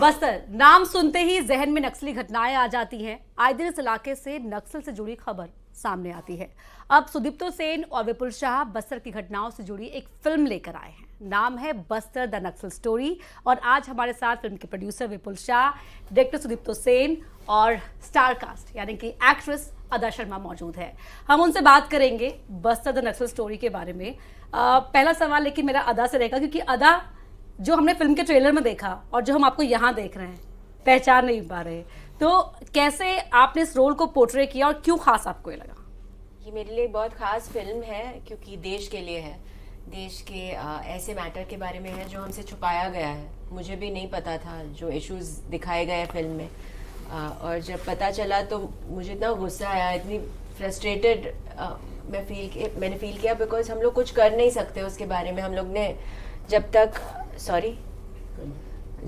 बस्तर नाम सुनते ही जहन में नक्सली घटनाएं आ जाती हैं आए दिन इस इलाके से नक्सल से जुड़ी खबर सामने आती है अब सुदीप्तो सेन और विपुल शाह बस्तर की घटनाओं से जुड़ी एक फिल्म लेकर आए हैं नाम है बस्तर द नक्सल स्टोरी और आज हमारे साथ फिल्म के प्रोड्यूसर विपुल शाह डायरेक्टर सुदीप्तो सेन और स्टार कास्ट यानी कि एक्ट्रेस अदा शर्मा मौजूद है हम उनसे बात करेंगे बस्तर द नक्सल स्टोरी के बारे में आ, पहला सवाल लेकिन मेरा अदा से रहेगा क्योंकि अदा जो हमने फिल्म के ट्रेलर में देखा और जो हम आपको यहाँ देख रहे हैं पहचान नहीं पा रहे तो कैसे आपने इस रोल को पोर्ट्रे किया और क्यों खास आपको ये लगा ये मेरे लिए बहुत ख़ास फिल्म है क्योंकि देश के लिए है देश के आ, ऐसे मैटर के बारे में है जो हमसे छुपाया गया है मुझे भी नहीं पता था जो इश्यूज दिखाए गए फिल्म में आ, और जब पता चला तो मुझे इतना गुस्सा आया इतनी फ्रस्ट्रेटेड मैं फील मैंने फील किया बिकॉज हम लोग कुछ कर नहीं सकते उसके बारे में हम लोग ने जब तक सॉरी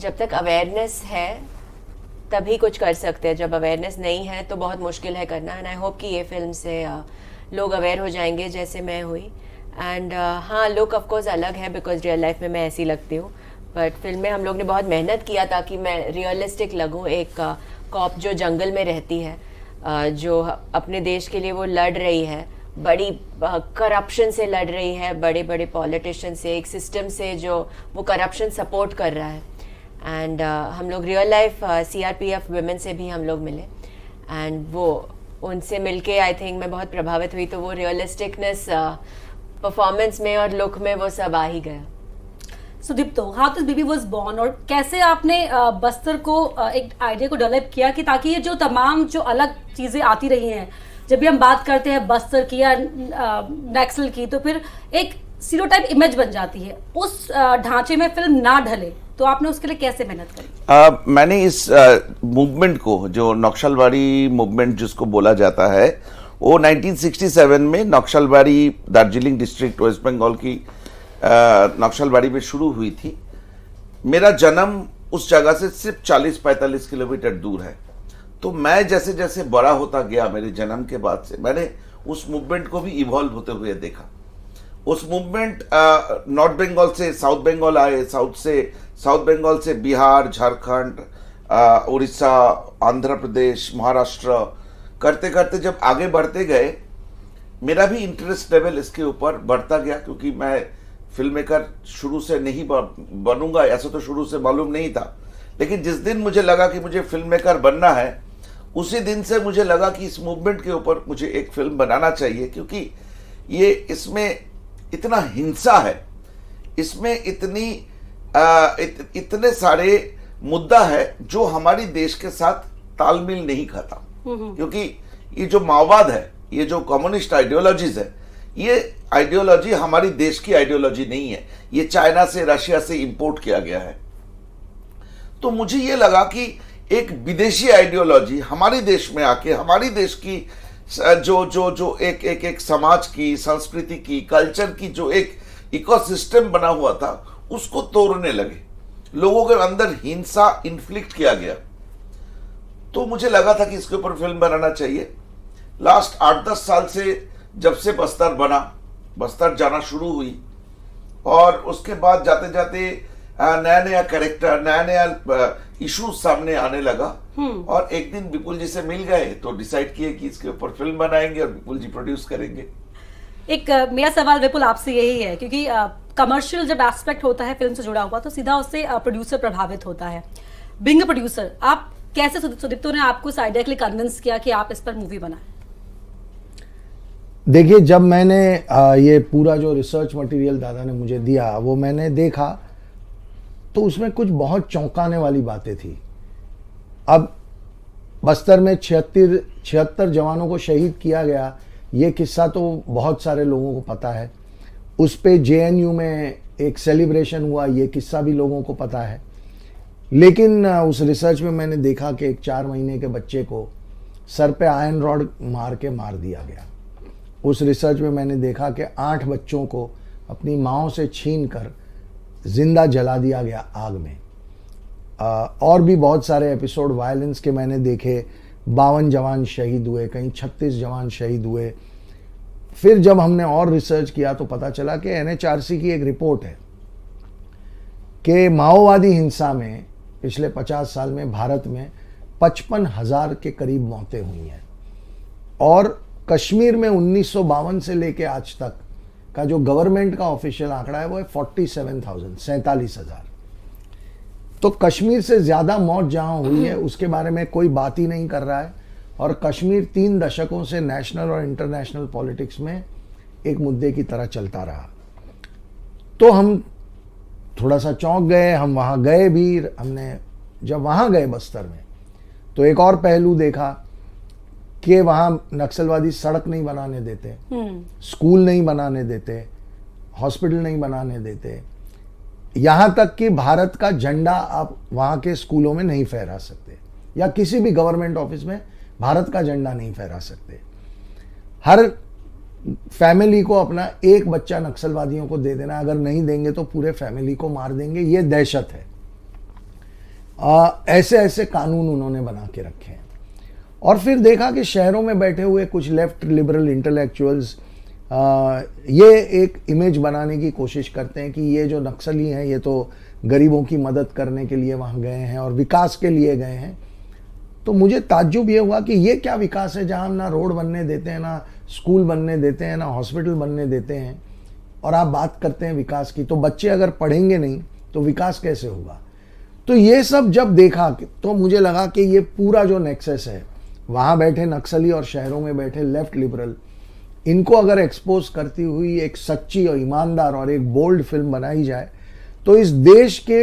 जब तक अवेयरनेस है तभी कुछ कर सकते हैं जब अवेयरनेस नहीं है तो बहुत मुश्किल है करना एंड आई होप कि ये फिल्म से लोग अवेयर हो जाएंगे जैसे मैं हुई एंड हाँ लुक ऑफकोर्स अलग है बिकॉज रियल लाइफ में मैं ऐसी लगती हूँ बट फिल्म में हम लोग ने बहुत मेहनत किया ताकि मैं रियलिस्टिक लगूँ एक कॉप जो जंगल में रहती है जो अपने देश के लिए वो लड़ रही है बड़ी करप्शन से लड़ रही है बड़े बड़े पॉलिटिशियन से एक सिस्टम से जो वो करप्शन सपोर्ट कर रहा है एंड uh, हम लोग real life C R P F women से भी हम लोग मिले एंड वो उनसे मिलके आई थिंक मैं बहुत प्रभावित हुई तो वो रियलिस्टिकनेस परफॉर्मेंस uh, में और लुक में वो सब आ ही गया Sudipto how this baby was born और कैसे आपने uh, बस्तर को uh, एक आइडिया को डेवलप किया कि ताकि ये जो तमाम जो अलग चीज़ें आती रही हैं जब भी हम बात करते हैं बस्तर की या नक्सल की तो फिर एक सीरोटाइप इमेज बन जाती है उस ढांचे में फिल्म ना ढले तो आपने उसके लिए कैसे मेहनत करी आ, मैंने इस मूवमेंट को जो नक्सलवाड़ी मूवमेंट जिसको बोला जाता है वो 1967 में नक्सलबाड़ी दार्जिलिंग डिस्ट्रिक्ट वेस्ट बंगाल की नक्सलबाड़ी में शुरू हुई थी मेरा जन्म उस जगह से सिर्फ 40-45 किलोमीटर दूर है तो मैं जैसे जैसे बड़ा होता गया मेरे जन्म के बाद से मैंने उस मूवमेंट को भी इवॉल्व होते हुए देखा उस मूवमेंट नॉर्थ बंगाल से साउथ बंगाल आए साउथ से साउथ बंगाल से बिहार झारखंड उड़ीसा आंध्र प्रदेश महाराष्ट्र करते करते जब आगे बढ़ते गए मेरा भी इंटरेस्ट लेवल इसके ऊपर बढ़ता गया क्योंकि मैं फिल्म मेकर शुरू से नहीं बनूंगा ऐसा तो शुरू से मालूम नहीं था लेकिन जिस दिन मुझे लगा कि मुझे फिल्म मेकर बनना है उसी दिन से मुझे लगा कि इस मूवमेंट के ऊपर मुझे एक फिल्म बनाना चाहिए क्योंकि ये इसमें इतना हिंसा है इसमें इतनी आ, इत, इतने सारे मुद्दा है जो हमारी देश के साथ तालमेल नहीं खाता क्योंकि ये जो माओवाद है ये जो कम्युनिस्ट आइडियोलॉजीज है ये आइडियोलॉजी हमारी देश की आइडियोलॉजी नहीं है ये चाइना से रशिया से इंपोर्ट किया गया है तो मुझे ये लगा कि एक विदेशी आइडियोलॉजी हमारे देश में आके हमारी देश की जो जो जो एक एक एक समाज की संस्कृति की कल्चर की जो एक इकोसिस्टम बना हुआ था उसको तोड़ने लगे लोगों के अंदर हिंसा इन्फ्लिक्ट किया गया तो मुझे लगा था कि इसके ऊपर फिल्म बनाना चाहिए लास्ट आठ दस साल से जब से बस्तर बना बस्तर जाना शुरू हुई और उसके बाद जाते जाते नया नया कैरेक्टर नया नया इशू सामने आने लगा हम्म। और एक दिन विपुल जी से मिल गए तो डिसाइड किए कि इसके ऊपर फिल्म बनाएंगे और विपुल जी प्रोड्यूस करेंगे एक मेरा सवाल विपुल आपसे यही है क्योंकि कमर्शियल जब एस्पेक्ट होता है फिल्म से जुड़ा हुआ तो सीधा उससे प्रोड्यूसर प्रभावित होता है बिंग प्रोड्यूसर आप कैसे सुदीप्तो ने आपको इस आइडिया के लिए कन्विंस किया कि आप इस पर मूवी बनाए देखिए जब मैंने ये पूरा जो रिसर्च मटेरियल दादा ने मुझे दिया वो मैंने देखा तो उसमें कुछ बहुत चौंकाने वाली बातें थी अब बस्तर में छिहत्तर छिहत्तर जवानों को शहीद किया गया ये किस्सा तो बहुत सारे लोगों को पता है उस पर जे में एक सेलिब्रेशन हुआ ये किस्सा भी लोगों को पता है लेकिन उस रिसर्च में मैंने देखा कि एक चार महीने के बच्चे को सर पे आयरन रॉड मार के मार दिया गया उस रिसर्च में मैंने देखा कि आठ बच्चों को अपनी माओ से छीन कर ज़िंदा जला दिया गया आग में आ, और भी बहुत सारे एपिसोड वायलेंस के मैंने देखे बावन जवान शहीद हुए कहीं छत्तीस जवान शहीद हुए फिर जब हमने और रिसर्च किया तो पता चला कि एन की एक रिपोर्ट है कि माओवादी हिंसा में पिछले पचास साल में भारत में पचपन हज़ार के करीब मौतें हुई हैं और कश्मीर में उन्नीस से लेकर आज तक का जो गवर्नमेंट का ऑफिशियल आंकड़ा है वो है फोर्टी सेवन थाउजेंड सैंतालीस हज़ार तो कश्मीर से ज़्यादा मौत जहाँ हुई है उसके बारे में कोई बात ही नहीं कर रहा है और कश्मीर तीन दशकों से नेशनल और इंटरनेशनल पॉलिटिक्स में एक मुद्दे की तरह चलता रहा तो हम थोड़ा सा चौंक गए हम वहाँ गए भी हमने जब वहाँ गए बस्तर में तो एक और पहलू देखा कि वहाँ नक्सलवादी सड़क नहीं बनाने देते हम्म। स्कूल नहीं बनाने देते हॉस्पिटल नहीं बनाने देते यहाँ तक कि भारत का झंडा आप वहाँ के स्कूलों में नहीं फहरा सकते या किसी भी गवर्नमेंट ऑफिस में भारत का झंडा नहीं फहरा सकते हर फैमिली को अपना एक बच्चा नक्सलवादियों को दे देना अगर नहीं देंगे तो पूरे फैमिली को मार देंगे ये दहशत है आ, ऐसे ऐसे कानून उन्होंने बना के रखे हैं और फिर देखा कि शहरों में बैठे हुए कुछ लेफ्ट लिबरल इंटेलेक्चुअल्स ये एक इमेज बनाने की कोशिश करते हैं कि ये जो नक्सली हैं ये तो गरीबों की मदद करने के लिए वहाँ गए हैं और विकास के लिए गए हैं तो मुझे ताज्जुब ये हुआ कि ये क्या विकास है जहाँ ना रोड बनने देते हैं ना स्कूल बनने देते हैं ना हॉस्पिटल बनने देते हैं और आप बात करते हैं विकास की तो बच्चे अगर पढ़ेंगे नहीं तो विकास कैसे होगा तो ये सब जब देखा तो मुझे लगा कि ये पूरा जो नेक्सेस है वहाँ बैठे नक्सली और शहरों में बैठे लेफ्ट लिबरल इनको अगर एक्सपोज करती हुई एक सच्ची और ईमानदार और एक बोल्ड फिल्म बनाई जाए तो इस देश के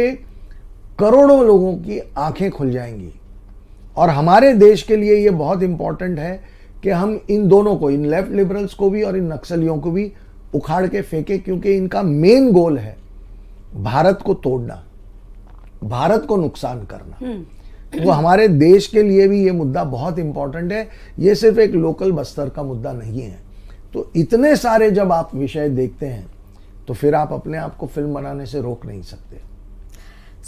करोड़ों लोगों की आंखें खुल जाएंगी और हमारे देश के लिए ये बहुत इंपॉर्टेंट है कि हम इन दोनों को इन लेफ्ट लिबरल्स को भी और इन नक्सलियों को भी उखाड़ के फेंके क्योंकि इनका मेन गोल है भारत को तोड़ना भारत को नुकसान करना हम्म। वो हमारे देश के लिए भी ये मुद्दा बहुत इंपॉर्टेंट है ये सिर्फ एक लोकल बस्तर का मुद्दा नहीं है तो इतने सारे जब आप विषय देखते हैं तो फिर आप अपने आप को फिल्म बनाने से रोक नहीं सकते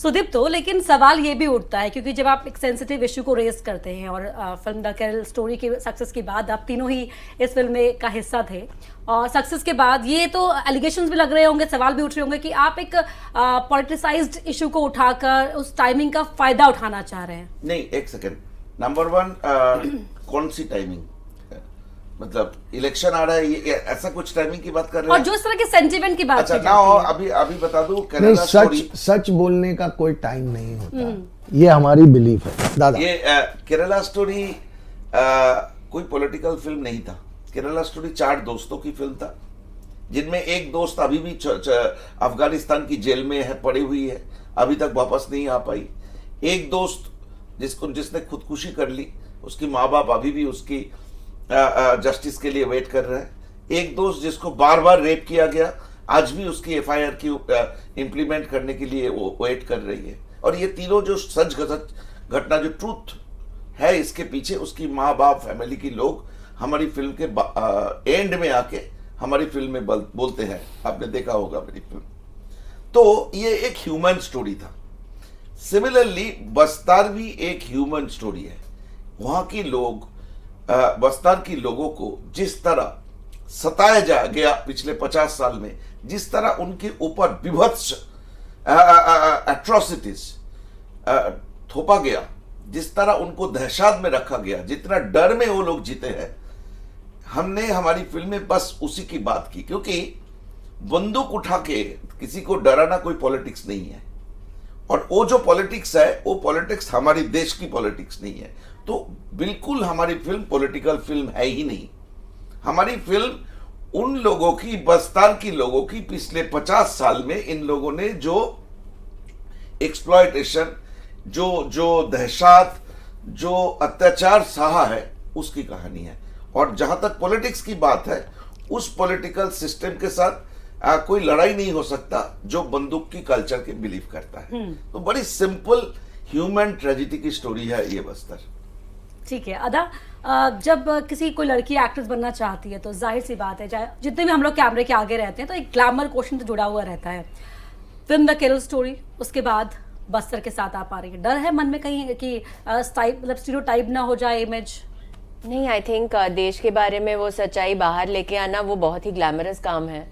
सुदीप तो लेकिन सवाल ये भी उठता है क्योंकि जब आप एक सेंसिटिव इशू को रेस करते हैं और फिल्म द कैरल स्टोरी के सक्सेस के बाद आप तीनों ही इस फिल्म में का हिस्सा थे और सक्सेस के बाद ये तो एलिगेशन भी लग रहे होंगे सवाल भी उठ रहे होंगे कि आप एक पॉलिटिसाइज इशू को उठाकर उस टाइमिंग का फायदा उठाना चाह रहे हैं नहीं एक सेकेंड नंबर वन कौन सी टाइमिंग मतलब इलेक्शन आ रहा है ये ऐसा कुछ टाइमिंग की बात कर रहे हैं और जो इस तरह के सेंटिमेंट की बात अच्छा ना अभी अभी बता दू नहीं सच सच बोलने का कोई टाइम नहीं होता हम्म। ये हमारी बिलीफ है दादा ये केरला स्टोरी आ, कोई पॉलिटिकल फिल्म नहीं था केरला स्टोरी चार दोस्तों की फिल्म था जिनमें एक दोस्त अभी भी अफगानिस्तान की जेल में है पड़ी हुई है अभी तक वापस नहीं आ पाई एक दोस्त जिसको जिसने खुदकुशी कर ली उसकी माँ बाप अभी भी उसकी जस्टिस के लिए वेट कर रहे हैं एक दोस्त जिसको बार बार रेप किया गया आज भी उसकी आर की इम्प्लीमेंट करने के लिए वो वेट कर रही है और ये तीनों जो सच गलत घटना जो ट्रूथ है इसके पीछे उसकी माँ बाप फैमिली की लोग हमारी फिल्म के आ, एंड में आके हमारी फिल्म में बोलते हैं आपने देखा होगा मेरी फिल्म तो ये एक ह्यूमन स्टोरी था सिमिलरली बस्तार भी एक ह्यूमन स्टोरी है वहाँ की लोग बस्तर की लोगों को जिस तरह सताया जा गया पिछले पचास साल में जिस तरह उनके ऊपर विभत्स एट्रोसिटीज थोपा गया जिस तरह उनको दहशात में रखा गया जितना डर में वो लोग जीते हैं हमने हमारी फिल्म में बस उसी की बात की क्योंकि बंदूक उठा के किसी को डराना कोई पॉलिटिक्स नहीं है और वो जो पॉलिटिक्स है वो पॉलिटिक्स हमारे देश की पॉलिटिक्स नहीं है तो बिल्कुल हमारी फिल्म पॉलिटिकल फिल्म है ही नहीं हमारी फिल्म उन लोगों की बस्तान की लोगों की पिछले पचास साल में इन लोगों ने जो एक्सप्लॉयटेशन जो जो दहशत जो अत्याचार सहा है उसकी कहानी है और जहां तक पॉलिटिक्स की बात है उस पॉलिटिकल सिस्टम के साथ आ, कोई लड़ाई नहीं हो सकता जो बंदूक की कल्चर के बिलीव करता है हम्म। तो बड़ी सिंपल ह्यूमन ट्रेजिडी की स्टोरी है ये बस्तर ठीक है अदा जब किसी कोई लड़की एक्ट्रेस बनना चाहती है तो जाहिर सी बात है चाहे जितने भी हम लोग कैमरे के आगे रहते हैं तो एक ग्लैमर क्वेश्चन तो जुड़ा हुआ रहता है फिल्म द केरल स्टोरी उसके बाद बस्तर के साथ आ पा रही है डर है मन में कहीं कि मतलब स्टीरो टाइप ना हो जाए इमेज नहीं आई थिंक देश के बारे में वो सच्चाई बाहर लेके आना वो बहुत ही ग्लैमरस काम है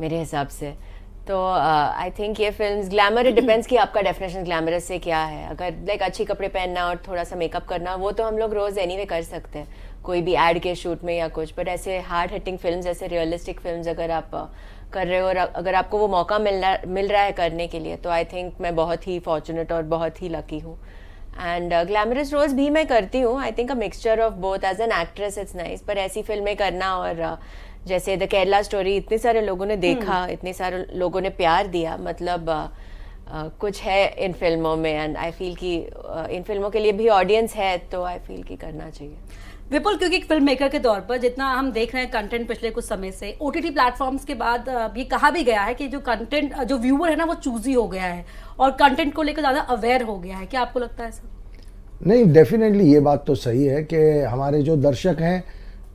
मेरे हिसाब से तो आई uh, थिंक ये फिल्म ग्लैमर इट डिपेंड्स कि आपका डेफिनेशन ग्लैमरस से क्या है अगर लाइक अच्छे कपड़े पहनना और थोड़ा सा मेकअप करना वो तो हम लोग रोज़ एनी anyway कर सकते हैं कोई भी एड के शूट में या कुछ बट ऐसे हार्ड हिटिंग फिल्म ऐसे रियलिस्टिक फिल्म अगर आप uh, कर रहे हो और अगर आपको वो मौका मिलना मिल रहा है करने के लिए तो आई थिंक मैं बहुत ही फॉर्चुनेट और बहुत ही लकी हूँ एंड ग्लैमरस uh, रोज भी मैं करती हूँ I think a mixture of both as an actress it's nice पर ऐसी फिल्में करना और uh, जैसे द केरला स्टोरी इतने सारे लोगों ने देखा हम्म। इतने सारे लोगों ने प्यार दिया मतलब Uh, कुछ है इन फिल्मों में एंड आई फील कि इन फिल्मों के लिए भी ऑडियंस है तो आई फील कि करना चाहिए विपुल क्योंकि एक फिल्म मेकर के तौर पर जितना हम देख रहे हैं कंटेंट पिछले कुछ समय से ओ टी टी प्लेटफॉर्म्स के बाद ये कहा भी गया है कि जो कंटेंट जो व्यूअर है ना वो चूजी हो गया है और कंटेंट को लेकर ज़्यादा अवेयर हो गया है क्या आपको लगता है सर नहीं डेफिनेटली ये बात तो सही है कि हमारे जो दर्शक हैं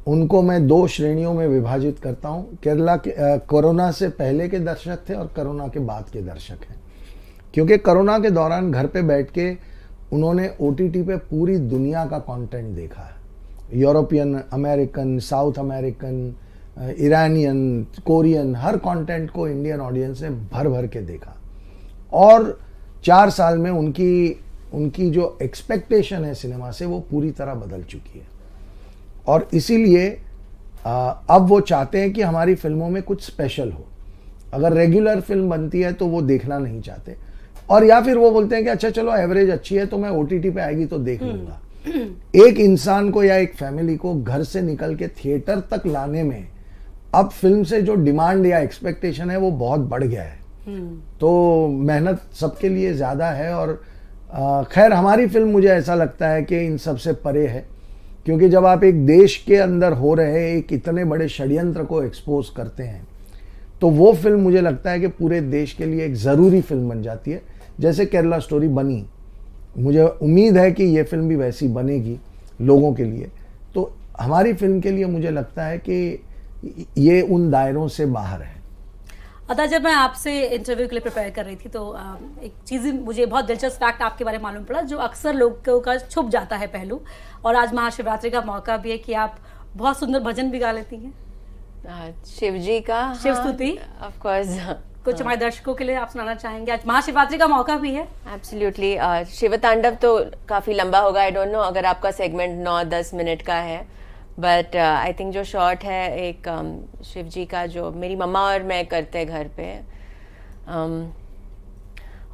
उनको मैं दो श्रेणियों में विभाजित करता हूँ केरला के कोरोना से पहले के दर्शक थे और कोरोना के बाद के दर्शक हैं क्योंकि कोरोना के दौरान घर पे बैठ के उन्होंने ओ पे पूरी दुनिया का कंटेंट देखा है European American South American Iranian Korean हर कंटेंट को इंडियन ऑडियंस ने भर भर के देखा और चार साल में उनकी उनकी जो एक्सपेक्टेशन है सिनेमा से वो पूरी तरह बदल चुकी है और इसीलिए अब वो चाहते हैं कि हमारी फिल्मों में कुछ स्पेशल हो अगर रेगुलर फिल्म बनती है तो वो देखना नहीं चाहते और या फिर वो बोलते हैं कि अच्छा चलो एवरेज अच्छी है तो मैं ओ पे आएगी तो देख हम्म। लूंगा एक इंसान को या एक फैमिली को घर से निकल के थिएटर तक लाने में अब फिल्म से जो डिमांड या एक्सपेक्टेशन है वो बहुत बढ़ गया है हम्म। तो मेहनत सबके लिए ज़्यादा है और खैर हमारी फिल्म मुझे ऐसा लगता है कि इन सबसे परे है क्योंकि जब आप एक देश के अंदर हो रहे एक इतने बड़े षड्यंत्र को एक्सपोज करते हैं तो वो फिल्म मुझे लगता है कि पूरे देश के लिए एक ज़रूरी फिल्म बन जाती है जैसे केरला स्टोरी बनी मुझे उम्मीद है कि ये फिल्म भी वैसी बनेगी लोगों के लिए तो हमारी फिल्म के लिए मुझे लगता है कि ये उन दायरों से बाहर है अदा जब मैं आपसे इंटरव्यू के लिए प्रिपेयर कर रही थी तो एक चीज़ मुझे बहुत दिलचस्प फैक्ट आपके बारे में मालूम पड़ा जो अक्सर लोगों का छुप जाता है पहलू और आज महाशिवरात्रि का मौका भी है कि आप बहुत सुंदर भजन भी गा लेती हैं शिव जी का हाँ, शिव स्तुति ऑफकोर्स कुछ हमारे दर्शकों के लिए आप सुनाना चाहेंगे आज महाशिवरात्रि का मौका भी है एब्सोल्युटली शिव तांडव तो काफ़ी लंबा होगा आई डोंट नो अगर आपका सेगमेंट नौ दस मिनट का है बट आई थिंक जो शॉर्ट है एक um, शिव जी का जो मेरी मम्मा और मैं करते घर पे um,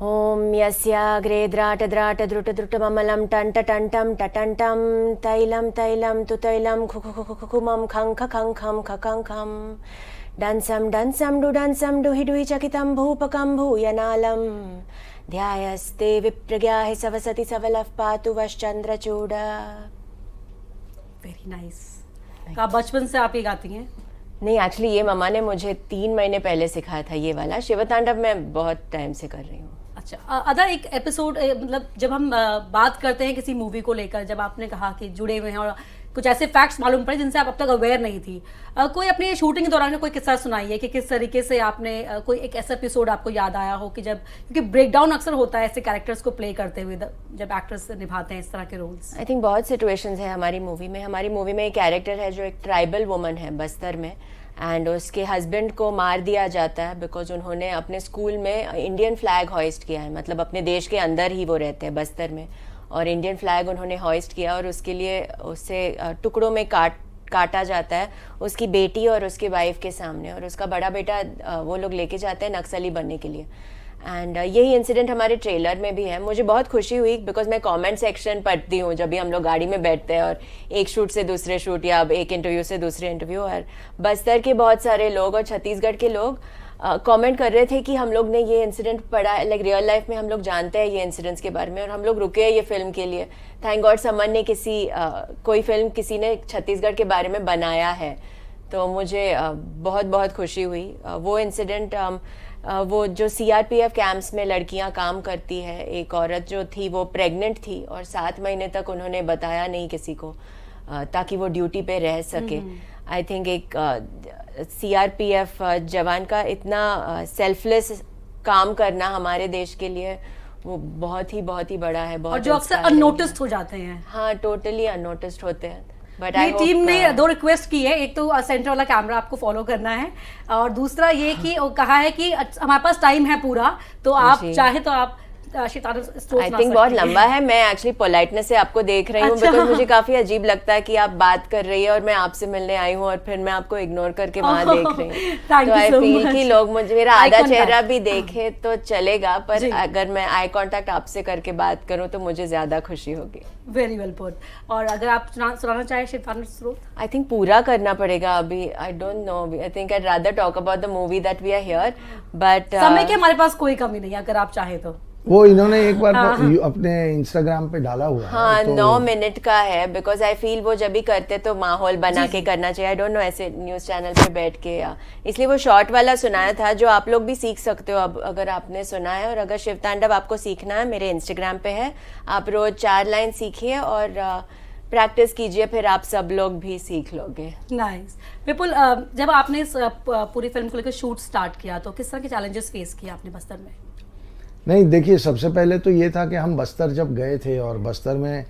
ओम यस्याग्रे द्राट द्राट द्रुट द्रुट टंट टंटम टटंटम तैलम तैलम तु तैलम खु खु खु खु खं खं ख खम ख खं खम डंसम डंसम डु डंसम डुहि डुहि चकितं भूपकं भूयनालं ध्यायस्ते विप्रज्ञाहि सवसति सवलः पातु वश्चन्द्रचूड वेरि नैस् का बचपन से आप ही गाती हैं नहीं एक्चुअली ये मम्मा ने मुझे तीन महीने पहले सिखाया था ये वाला शिव तांडव मैं बहुत टाइम से कर रही हूँ अच्छा अदा uh, एक एपिसोड eh, मतलब जब हम uh, बात करते हैं किसी मूवी को लेकर जब आपने कहा कि जुड़े हुए हैं और कुछ ऐसे फैक्ट्स मालूम पड़े जिनसे आप अब तक अवेयर नहीं थी uh, कोई अपनी शूटिंग के दौरान में कोई किस्सा सुनाई है कि किस तरीके से आपने कोई एक ऐसा एपिसोड आपको याद आया हो कि जब क्योंकि ब्रेकडाउन अक्सर होता है ऐसे कैरेक्टर्स को प्ले करते हुए जब एक्टर्स निभाते हैं इस तरह के रोल्स आई थिंक बहुत सिचुएशंस है हमारी मूवी में हमारी मूवी में एक कैरेक्टर है जो एक ट्राइबल वुमन है बस्तर में एंड उसके हस्बैंड को मार दिया जाता है बिकॉज उन्होंने अपने स्कूल में इंडियन फ्लैग हॉइस्ट किया है मतलब अपने देश के अंदर ही वो रहते हैं बस्तर में और इंडियन फ्लैग उन्होंने हॉइस्ट किया और उसके लिए उससे टुकड़ों में काट काटा जाता है उसकी बेटी और उसके वाइफ के सामने और उसका बड़ा बेटा वो लोग लेके जाते हैं नक्सली बनने के लिए एंड uh, यही इंसिडेंट हमारे ट्रेलर में भी है मुझे बहुत खुशी हुई बिकॉज मैं कमेंट सेक्शन पढ़ती हूँ जब भी हम लोग गाड़ी में बैठते हैं और एक शूट से दूसरे शूट या अब एक इंटरव्यू से दूसरे इंटरव्यू और बस्तर के बहुत सारे लोग और छत्तीसगढ़ के लोग कमेंट uh, कर रहे थे कि हम लोग ने ये इंसिडेंट पढ़ा है लाइक रियल लाइफ में हम लोग जानते हैं ये इंसिडेंट्स के बारे में और हम लोग रुके हैं ये फिल्म के लिए थैंक गॉड समन ने किसी uh, कोई फिल्म किसी ने छत्तीसगढ़ के बारे में बनाया है तो मुझे uh, बहुत बहुत खुशी हुई uh, वो इंसिडेंट um, वो जो सीआरपीएफ कैंप्स में लड़कियां काम करती है एक औरत जो थी वो प्रेग्नेंट थी और सात महीने तक उन्होंने बताया नहीं किसी को ताकि वो ड्यूटी पे रह सके आई हम्म, थिंक हम्म। एक सीआरपीएफ जवान का इतना सेल्फलेस काम करना हमारे देश के लिए वो बहुत ही बहुत ही बड़ा है बहुत और जो अक्सर अनोटिस्ड हो जाते हैं हाँ टोटली अनोटिस्ड होते हैं ये टीम ने दो रिक्वेस्ट की है एक तो सेंटर uh, वाला कैमरा आपको फॉलो करना है और दूसरा ये कि कहा है कि अच्छा, हमारे पास टाइम है पूरा तो आप चाहे तो आप आई uh, थिंक बहुत लंबा है मैं एक्चुअली पोलाइटनेस से आपको देख रही हूँ बिकॉज अच्छा। मुझे काफी अजीब लगता है कि आप बात कर रही है और मैं आपसे मिलने आई हूँ और फिर मैं आपको इग्नोर करके वहाँ oh, देख रही हूँ तो आई फील कि लोग मुझे मेरा आधा चेहरा भी देखे हाँ। तो चलेगा पर अगर मैं आई कॉन्टेक्ट आपसे करके बात करूँ तो मुझे ज्यादा खुशी होगी वेरी वेल पुट और अगर आप सुनाना चाहें शैतान स्रोत आई थिंक पूरा करना पड़ेगा अभी I don't know I think I rather talk about the movie that we are here but समय uh, के हमारे पास कोई कमी नहीं अगर आप चाहें तो वो इन्होंने एक बार हाँ, हाँ। अपने इंस्टाग्राम पे डाला हुआ हाँ तो, नौ मिनट का है बिकॉज आई फील वो जब भी करते तो माहौल बना के करना चाहिए आई डोंट नो ऐसे न्यूज चैनल पे बैठ के या इसलिए वो शॉर्ट वाला सुनाया था जो आप लोग भी सीख सकते हो अब अगर आपने सुना है और अगर शिव तांडव आपको सीखना है मेरे इंस्टाग्राम पे है आप रोज चार लाइन सीखिए और प्रैक्टिस कीजिए फिर आप सब लोग भी सीख लोगे नाइस विपुल जब आपने इस पूरी फिल्म को लेकर शूट स्टार्ट किया तो किस तरह के चैलेंजेस फेस किए आपने बस्तर में नहीं देखिए सबसे पहले तो ये था कि हम बस्तर जब गए थे और बस्तर में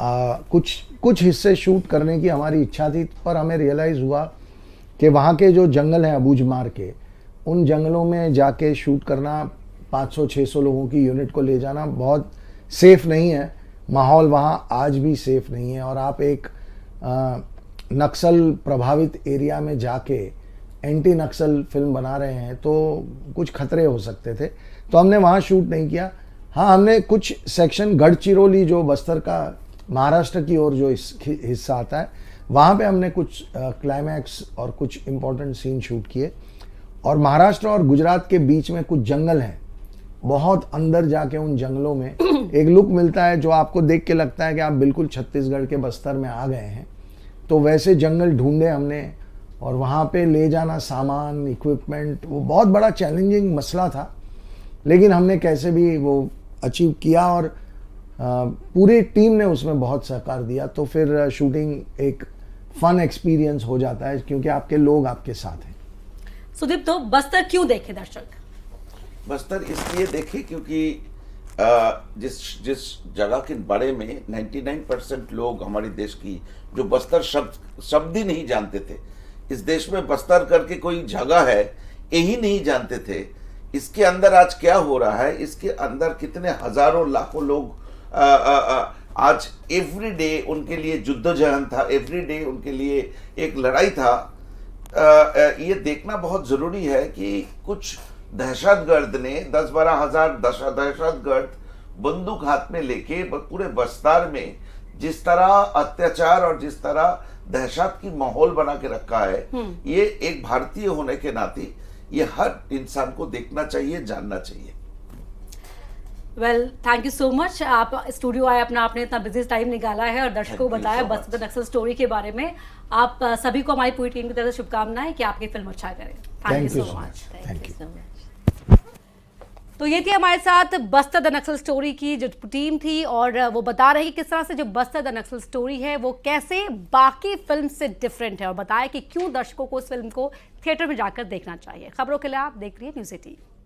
आ, कुछ कुछ हिस्से शूट करने की हमारी इच्छा थी पर हमें रियलाइज़ हुआ कि वहाँ के जो जंगल हैं मार के उन जंगलों में जाके शूट करना 500-600 लोगों की यूनिट को ले जाना बहुत सेफ़ नहीं है माहौल वहाँ आज भी सेफ़ नहीं है और आप एक आ, नक्सल प्रभावित एरिया में जाके एंटी नक्सल फिल्म बना रहे हैं तो कुछ खतरे हो सकते थे तो हमने वहाँ शूट नहीं किया हाँ हमने कुछ सेक्शन गढ़चिरौली जो बस्तर का महाराष्ट्र की ओर जो हिस्सा आता है वहाँ पे हमने कुछ क्लाइमैक्स और कुछ इम्पोर्टेंट सीन शूट किए और महाराष्ट्र और गुजरात के बीच में कुछ जंगल हैं बहुत अंदर जाके उन जंगलों में एक लुक मिलता है जो आपको देख के लगता है कि आप बिल्कुल छत्तीसगढ़ के बस्तर में आ गए हैं तो वैसे जंगल ढूंढे हमने और वहाँ पे ले जाना सामान इक्विपमेंट वो बहुत बड़ा चैलेंजिंग मसला था लेकिन हमने कैसे भी वो अचीव किया और पूरी टीम ने उसमें बहुत सहकार दिया तो फिर शूटिंग एक फन एक्सपीरियंस हो जाता है क्योंकि आपके लोग आपके साथ हैं सुदीप तो बस्तर क्यों देखे दर्शक बस्तर इसलिए देखे क्योंकि जिस जिस जगह के बारे में 99 परसेंट लोग हमारे देश की जो बस्तर शब्द शब्द ही नहीं जानते थे इस देश में बस्तर करके कोई जगह है यही नहीं जानते थे इसके अंदर आज क्या हो रहा है इसके अंदर कितने हजारों लाखों लोग आ, आ, आ, आज एवरी डे उनके लिए जुद्दोजहन था एवरी डे उनके लिए एक लड़ाई था आ, ये देखना बहुत ज़रूरी है कि कुछ दहशतगर्द ने दस बारह हज़ार दहशतगर्द बंदूक हाथ में लेके पूरे बस्तार में जिस तरह अत्याचार और जिस तरह दहशत की माहौल बना के रखा है हम्म। ये एक भारतीय होने के नाते ये हर इंसान को देखना चाहिए जानना चाहिए well thank you so much आप स्टूडियो आए अपना आपने इतना बिजी टाइम निकाला है और दर्शकों को बताया बस द नक्सल स्टोरी के बारे में आप सभी को हमारी पूरी टीम की तरफ से शुभकामनाएं कि आपकी फिल्म अच्छा करें thank you so much thank you so much तो ये थी हमारे साथ बस्तर द नक्सल स्टोरी की जो टीम थी और वो बता रही किस तरह से जो बस्तर द नक्सल स्टोरी है वो कैसे बाकी फिल्म से डिफरेंट है और बताया कि क्यों दर्शकों को उस फिल्म को थिएटर में जाकर देखना चाहिए खबरों के लिए आप देख रही है न्यूज़ एटीन